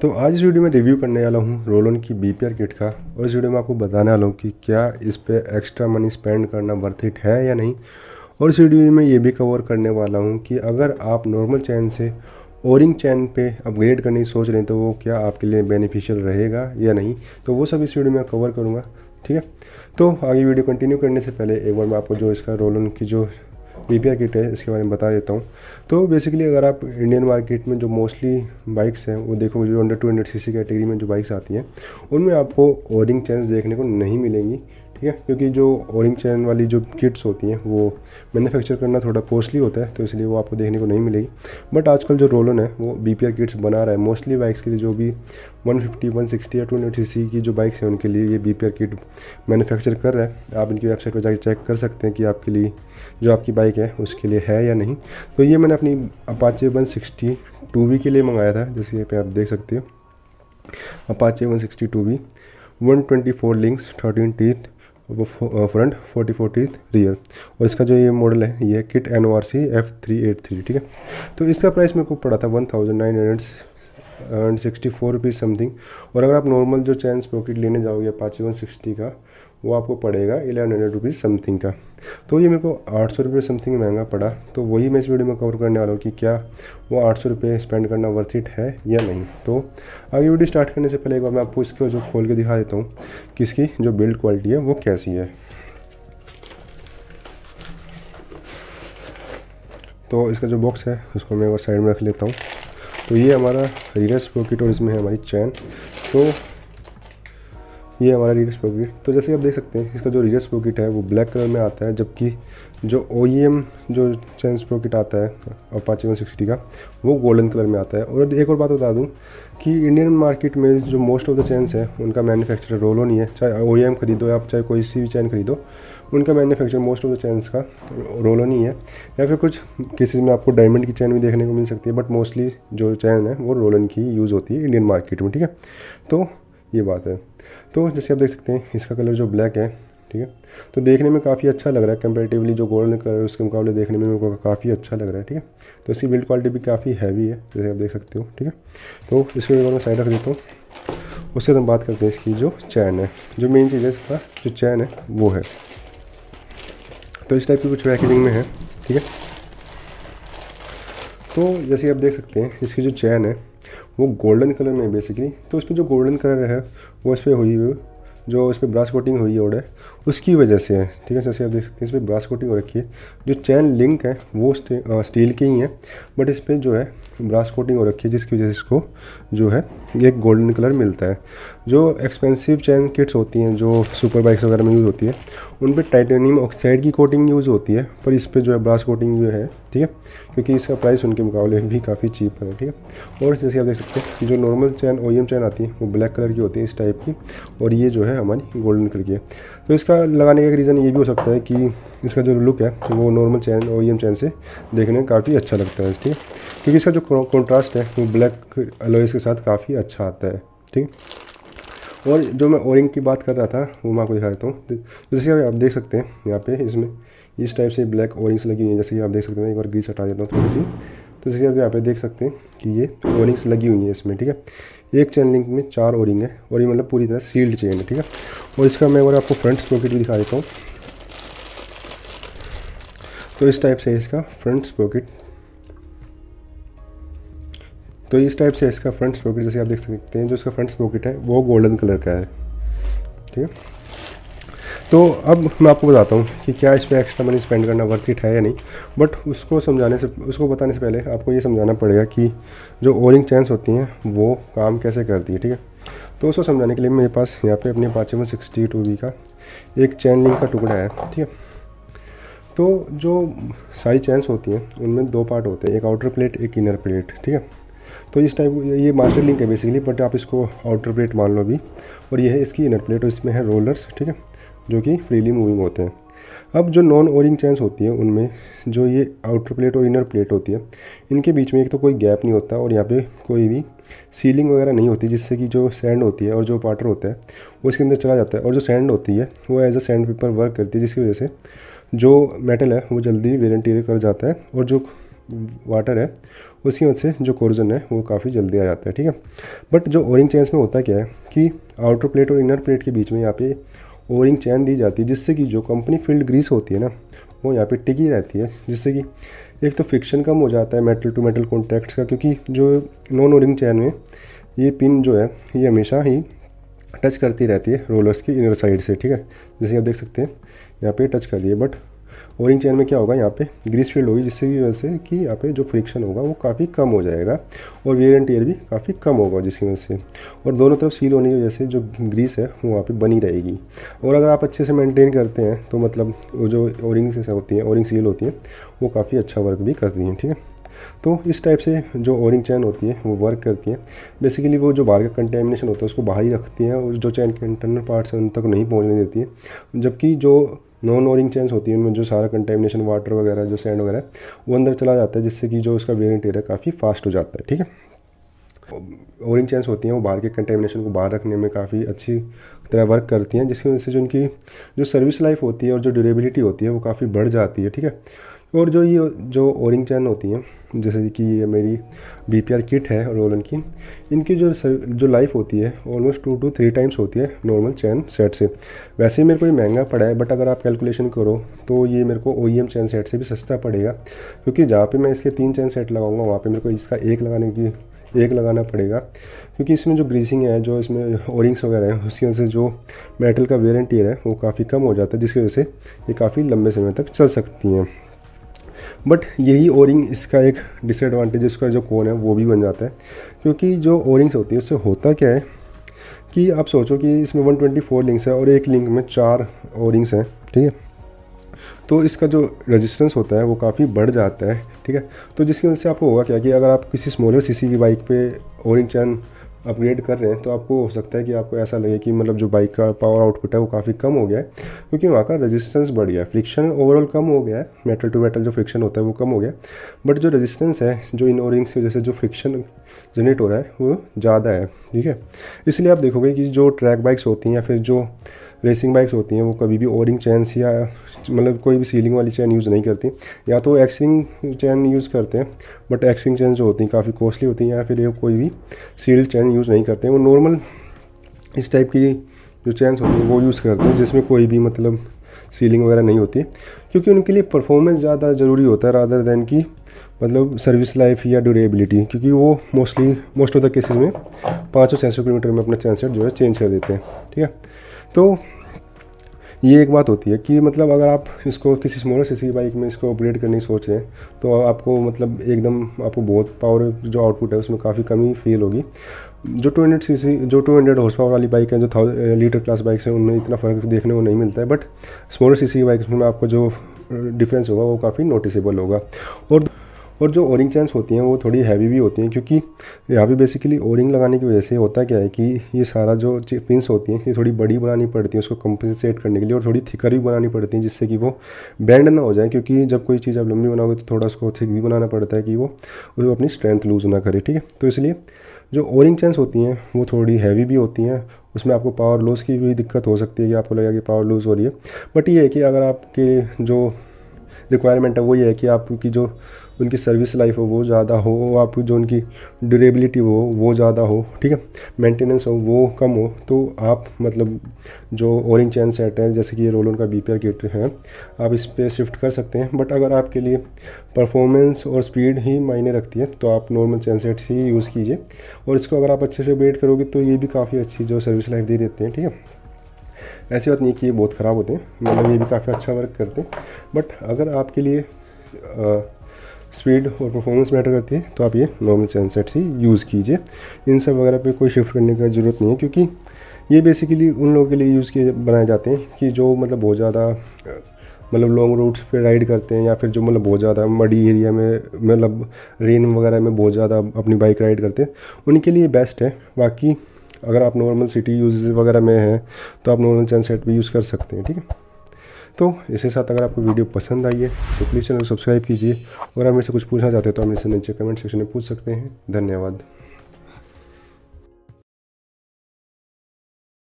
तो आज इस वीडियो में रिव्यू करने वाला हूँ रोलन की बी किट का और इस वीडियो में आपको बताने वाला हूँ कि क्या इस पर एक्स्ट्रा मनी स्पेंड करना वर्थ इट है या नहीं और इस वीडियो में ये भी कवर करने वाला हूँ कि अगर आप नॉर्मल चैन से ओरिंग चैन पे अपग्रेड करने की सोच रहे हैं तो वो क्या आपके लिए बेनिफिशियल रहेगा या नहीं तो वो सब इस वीडियो में कवर करूँगा ठीक है तो आगे वीडियो कंटिन्यू करने से पहले एक बार मैं आपको जो इसका रोलन की जो ए पी किट है इसके बारे में बता देता हूँ तो बेसिकली अगर आप इंडियन मार्केट में जो मोस्टली बाइक्स हैं वो देखो जो under two hundred C category में जो बाइक्स आती हैं उनमें आपको ओरिंग चेंज देखने को नहीं मिलेंगी ठीक है क्योंकि जो ओरिंग चैन वाली जो किट्स होती हैं वो मैन्युफैक्चर करना थोड़ा कॉस्टली होता है तो इसलिए वो आपको देखने को नहीं मिलेगी बट आजकल जो रोलन है वो बी किट्स बना रहा है मोस्टली बाइक्स के लिए जो भी 150, 160 या 200 सी की जो बाइक्स हैं उनके लिए ये बी किट मैन्युफैक्चर कर रहा है आप इनकी वेबसाइट पर जाकर चेक कर सकते हैं कि आपके लिए जो आपकी बाइक है उसके लिए है या नहीं तो ये मैंने अपनी अपाचे वन सिक्सटी के लिए मंगाया था जिस पे आप देख सकते हो Apache one sixty 124 links 13 teeth वो फ्रंट फोर्टी फोर्टी रियर और इसका जो ये मॉडल है ये kit N O R C F three eight three ठीक है तो इसका प्राइस मेरे को पड़ा था one thousand nine hundred and sixty four rupees something और अगर आप नॉर्मल जो चैन स्पॉकेट लेने जाओगे अपाची वन सिक्सटी का वो आपको पड़ेगा एलेवन हंड्रेड रुपीज़ समथिंग का तो ये मेरे को आठ सौ रुपये समथिंग महंगा पड़ा तो वही मैं इस वीडियो में कवर करने वाला हूँ कि क्या वो आठ सौ रुपये स्पेंड करना वर्थ इट है या नहीं तो आगे वीडियो स्टार्ट करने से पहले एक बार मैं आपको इसको जो खोल के दिखा देता हूँ कि इसकी जो बिल्ड क्वालिटी है वो कैसी है तो इसका जो बॉक्स है उसको मैं एक बार साइड में रख लेता हूँ तो ये हमारा रिवर्स पॉकेट और इसमें है हमारी चैन तो ये हमारा रीजस पॉकेट तो जैसे आप देख सकते हैं इसका जो रीजस पॉकेट है वो ब्लैक कलर में आता है जबकि जो ओ e जो चेंस प्रोकिट आता है अपाचे वन सिक्सटी का वो गोल्डन कलर में आता है और एक और बात बता दूँ कि इंडियन मार्केट में जो मोस्ट ऑफ द चेंस है उनका मैन्युफैक्चरर रोलो नहीं है चाहे ओ e खरीदो या आप चाहे कोई सी भी चैन खरीदो उनका manufacturer most of the chains का रोलो नहीं है या फिर कुछ केसेज में आपको डायमंड की चैन भी देखने को मिल सकती है बट मोस्टली जो चैन है वो रोलन की यूज़ होती है इंडियन मार्केट में ठीक है तो ये बात है तो जैसे आप देख सकते हैं इसका कलर जो ब्लैक है ठीक है तो देखने में काफ़ी अच्छा लग रहा है कंपेरेटिवली जो गोल्डन कलर है उसके मुकाबले देखने में मेरे काफ़ी अच्छा लग रहा है ठीक है तो इसकी बिल्ड क्वालिटी भी काफ़ी हैवी है जैसे आप देख सकते हो ठीक है तो इसको मैं साइड रख देता हूँ उससे हम बात करते हैं इसकी जो चैन है जो मेन चीज़ है इसका जो चैन है वो है तो इस टाइप की कुछ पैकेजिंग में है ठीक है तो जैसे आप देख सकते हैं इसकी जो चैन है वो गोल्डन कलर में बेसिकली तो उस पर जो गोल्डन कलर है वो इस पर हुई हुई जो इस पर ब्रास कोटिंग हुई है ओडे उसकी वजह से है ठीक है जैसे आप देख सकते हैं इस पर ब्रास कोटिंग हो रखी है जो चैन लिंक है वो स्टील के ही है बट इस पर जो है ब्रास कोटिंग हो रखी है जिसकी वजह से इसको जो है एक गोल्डन कलर मिलता है जो एक्सपेंसिव चैन किट्स होती हैं जो सुपर बाइक्स वगैरह में यूज़ होती है उन पर टाइटेनियम ऑक्साइड की कोटिंग यूज़ होती है पर इस पर जो है ब्रास कोटिंग जो है ठीक है क्योंकि इसका प्राइस उनके मुकाबले भी काफ़ी चीप है ठीक है और जैसे आप देख सकते हैं जो नॉर्मल चैन ओ चैन आती है वो ब्लैक कलर की होती है इस टाइप की और ये जो है है हमारी गोल्डन कलर की है तो इसका लगाने का रीज़न ये भी हो सकता है कि इसका जो लुक है तो वो नॉर्मल चैन ओ चैन से देखने में काफ़ी अच्छा लगता है ठीक क्योंकि इसका जो कॉन्ट्रास्ट है वो ब्लैक अलोइस के साथ काफ़ी अच्छा आता है ठीक और जो मैं ओरिंग की बात कर रहा था वो मैं आपको दिखा देता हूँ जैसे कि आप देख सकते हैं यहाँ पे इसमें इस टाइप से ब्लैक ओरिंग्स लगी हुई है जैसे कि आप देख सकते हैं एक बार ग्रीस हटा देता हूँ थोड़ी सी तो जैसे आप यहाँ पे देख सकते हैं कि ये ओरिंग्स लगी हुई हैं इसमें ठीक है एक चेन लिंक में चार ओरिंग है और ये मतलब पूरी तरह सील्ड चेन है ठीक है और इसका मैं अगर आपको फ्रंट स्पॉकेट भी दिखा देता हूँ तो इस टाइप से इसका फ्रंट स्पॉकेट तो इस टाइप से इसका फ्रंट स्पॉकेट जैसे आप देख सकते हैं जो इसका फ्रंट स्पॉकेट है वो गोल्डन कलर का है ठीक है तो अब मैं आपको बताता हूँ कि क्या इस पर एक्स्ट्रा मनी स्पेंड करना वर्थ इट है या नहीं बट उसको समझाने से उसको बताने से पहले आपको ये समझाना पड़ेगा कि जो ओरिंग चेंस होती हैं वो काम कैसे करती है ठीक है तो उसको समझाने के लिए मेरे पास यहाँ पे अपने पाँच वन सिक्सटी टू वी का एक चैन लिंक का टुकड़ा है ठीक है तो जो सारी चैंस होती हैं उनमें दो पार्ट होते हैं एक आउटर प्लेट एक इनर प्लेट ठीक है तो इस टाइप ये मास्टर लिंक है बेसिकली बट आप इसको आउटर प्लेट मान लो भी और ये है इसकी इनर प्लेट और इसमें है रोलर्स ठीक है जो कि फ्रीली मूविंग होते हैं अब जो नॉन ओरिंग चेंस होती है उनमें जो ये आउटर प्लेट और इनर प्लेट होती है इनके बीच में एक तो कोई गैप नहीं होता और यहाँ पे कोई भी सीलिंग वगैरह नहीं होती जिससे कि जो सैंड होती है और जो पाटर होता है वो इसके अंदर चला जाता है और जो सैंड होती है वो as a sand paper work करती है जिसकी वजह से जो मेटल है वो जल्दी वेलेंटियर कर जाता है और जो वाटर है उसकी वजह से जो कोर्जन है वो काफ़ी जल्दी आ जाता है ठीक है बट जो ओरिंग चेंस में होता क्या है कि आउटर प्लेट और इनर प्लेट के बीच में यहाँ पे ओवरिंग चैन दी जाती है जिससे कि जो कंपनी फील्ड ग्रीस होती है ना वो यहाँ पे टिकी रहती है जिससे कि एक तो फ्रिक्शन कम हो जाता है मेटल टू मेटल कॉन्टैक्ट्स का क्योंकि जो नॉन ओरिंग चैन में ये पिन जो है ये हमेशा ही टच करती रहती है रोलर्स की इनर साइड से ठीक है जैसे आप देख सकते हैं यहाँ पे टच कर लिए बट ओरिंग चेन में क्या होगा यहाँ पे ग्रीस फील्ड होगी जिससे वजह से कि यहाँ पे जो फ्रिक्शन होगा वो काफ़ी कम हो जाएगा और वेयर एंड टेयर भी काफ़ी कम होगा जिसकी वजह से और दोनों तरफ सील होने की वजह से जो ग्रीस है वो वहाँ पर बनी रहेगी और अगर आप अच्छे से मेनटेन करते हैं तो मतलब वो जो ओरिंग होती है ओरिंग सील होती है वो काफ़ी अच्छा वर्क भी करती हैं ठीक है तो इस टाइप से जो ओरिंग चैन होती है वो वर्क करती है बेसिकली वो जो बाहर का कंटेमिनेशन होता है उसको बाहर ही रखती है और जो चैन के इंटरनल पार्ट्स हैं उन तक नहीं पहुँचने देती है जबकि जो नॉन ओरिंग चैन होती है उनमें जो सारा कंटेमिनेशन वाटर वगैरह जो सैंड वगैरह वो अंदर चला जाता है जिससे कि जो उसका वेयर एरिया है काफ़ी फास्ट हो जाता है ठीक है ओरिंग चैंस होती हैं वो बाहर के कंटेमिनेशन को बाहर रखने में काफ़ी अच्छी तरह वर्क करती हैं जिसकी वजह से जो उनकी जो सर्विस लाइफ होती है और जो ड्यूरेबिलिटी होती है वो काफ़ी बढ़ जाती है ठीक है और जो ये जो ओरिंग चैन होती हैं जैसे कि ये मेरी बी किट है रोलन की इनकी जो सर, जो लाइफ होती है almost two two three times होती है नॉर्मल चैन सेट से वैसे ही मेरे को ये महंगा पड़ा है बट अगर आप कैलकुलेशन करो तो ये मेरे को ओ चैन सेट से भी सस्ता पड़ेगा क्योंकि जहाँ पे मैं इसके तीन चैन सेट लगाऊंगा वहाँ पे मेरे को इसका एक लगाने की एक लगाना पड़ेगा क्योंकि इसमें जो ग्रीसिंग है जो इसमें ओरिंग्स वगैरह हैं उसकी वजह से जो मेटल का वेरेंटियर है वो काफ़ी कम हो जाता है जिसकी वजह से ये काफ़ी लंबे समय तक चल सकती हैं बट यही ओरिंग इसका एक डिसएडवांटेज इसका जो कोन है वो भी बन जाता है क्योंकि जो ओरिंग्स होती है उससे होता क्या है कि आप सोचो कि इसमें 124 लिंक्स है और एक लिंक में चार ओरिंग्स हैं ठीक है तो इसका जो रेजिस्टेंस होता है वो काफ़ी बढ़ जाता है ठीक है तो जिसकी वजह से आपको होगा क्या कि अगर आप किसी स्मॉलर सीसी की बाइक पे ओरिंग चैन अपग्रेड कर रहे हैं तो आपको हो सकता है कि आपको ऐसा लगे कि मतलब जो बाइक का पावर आउटपुट है वो काफ़ी कम हो गया है क्योंकि वहाँ का रेजिस्टेंस बढ़ गया है फ्रिक्शन ओवरऑल कम हो गया है मेटल टू मेटल जो फ्रिक्शन होता है वो कम हो गया बट जो रेजिस्टेंस है जो इन ओरिंग्स की वजह से जो फ्रिक्शन जनरेट हो रहा है वो ज़्यादा है ठीक है इसलिए आप देखोगे कि जो ट्रैक बाइक्स होती हैं या फिर जो रेसिंग बाइक्स होती हैं वो कभी भी ओरिंग चैनस या मतलब कोई भी सीलिंग वाली चैन यूज़ नहीं करती या तो एक्सिंग चैन यूज़ करते हैं बट एक्सिंग चैन जो होती हैं काफ़ी कॉस्टली होती हैं या फिर ये कोई भी सील्ड चैन यूज़ नहीं करते हैं वो नॉर्मल इस टाइप की जो चैनस होती हैं वो यूज़ करते हैं जिसमें कोई भी मतलब सीलिंग वगैरह नहीं होती क्योंकि उनके लिए परफॉर्मेंस ज़्यादा ज़रूरी होता है रादर दैन की मतलब सर्विस लाइफ या ड्यूरेबिलिटी क्योंकि वो mostly most of the cases में पाँच सौ छः सौ किलोमीटर में अपना चैन सेट जो है चेंज कर देते हैं ठीक है तो ये एक बात होती है कि मतलब अगर आप इसको किसी स्मॉलर सी सी बाइक में इसको अपग्रेड करने की सोच रहे हैं तो आपको मतलब एकदम आपको बहुत पावर जो आउटपुट है उसमें काफ़ी कमी फील होगी जो 200 सी जो 200 हॉर्स पावर वाली बाइक है जो थाउजेंड लीटर क्लास बाइक्स हैं उनमें इतना फ़र्क देखने को नहीं मिलता है but smaller C C bikes में आपको जो डिफरेंस होगा वो काफ़ी नोटिसेबल होगा और और जो ओरिंग चैंस होती हैं वो थोड़ी हैवी भी होती हैं क्योंकि यहाँ पे बेसिकली ओरिंग लगाने की वजह से होता क्या है कि ये सारा जो पिंस होती हैं ये थोड़ी बड़ी बनानी पड़ती है उसको कंपनसेट करने के लिए और थोड़ी थिकर भी बनानी पड़ती है जिससे कि वो बैंड ना हो जाए क्योंकि जब कोई चीज़ आप लंबी बनाओगे तो थोड़ा उसको थिक भी बनाना पड़ता है कि वो वो अपनी स्ट्रेंथ लूज़ ना करे ठीक है तो इसलिए जो ओरिंग चैंस होती हैं वो थोड़ी हैवी भी होती हैं उसमें आपको पावर लूज़ की भी दिक्कत हो सकती है कि आपको लगेगा कि पावर लूज़ हो रही है बट ये है कि अगर आपके जो रिक्वायरमेंट है वो ये है कि आपकी जो उनकी सर्विस लाइफ हो वो ज़्यादा हो आप जो उनकी ड्यूरेबिलिटी हो वो ज़्यादा हो ठीक है मेंटेनेंस हो वो कम हो तो आप मतलब जो ओरिंग चैन सेट है जैसे कि ये रोल उनका बी पी किट है आप इस पर शिफ्ट कर सकते हैं बट अगर आपके लिए परफॉर्मेंस और स्पीड ही मायने रखती है तो आप नॉर्मल चैन सेट्स ही यूज़ कीजिए और इसको अगर आप अच्छे से वेट करोगे तो ये भी काफ़ी अच्छी जो सर्विस लाइफ दे देते हैं ठीक है ऐसी बात नहीं कि ये बहुत ख़राब होते हैं मतलब ये भी काफ़ी अच्छा वर्क करते हैं बट अगर आपके लिए आ, स्पीड और परफॉर्मेंस मैटर करती है तो आप ये नॉर्मल सनसेट ही यूज़ कीजिए इन सब वगैरह पे कोई शिफ्ट करने का ज़रूरत नहीं है क्योंकि ये बेसिकली उन लोगों के लिए यूज़ किए बनाए जाते हैं कि जो मतलब बहुत ज़्यादा मतलब लॉन्ग रूट्स पे राइड करते हैं या फिर जो मतलब बहुत ज़्यादा मडी एरिया में मतलब रेन वगैरह में बहुत ज़्यादा अपनी बाइक राइड करते हैं उनके लिए बेस्ट है बाकी अगर आप नॉर्मल सिटी यूज वगैरह में हैं तो आप नॉर्मल सेट भी यूज़ कर सकते हैं ठीक है तो इसके साथ अगर आपको वीडियो पसंद आई है तो प्लीज़ चैनल को सब्सक्राइब कीजिए और आप मेरे से कुछ पूछना चाहते हैं तो आप मेरे से नीचे कमेंट सेक्शन में पूछ सकते हैं धन्यवाद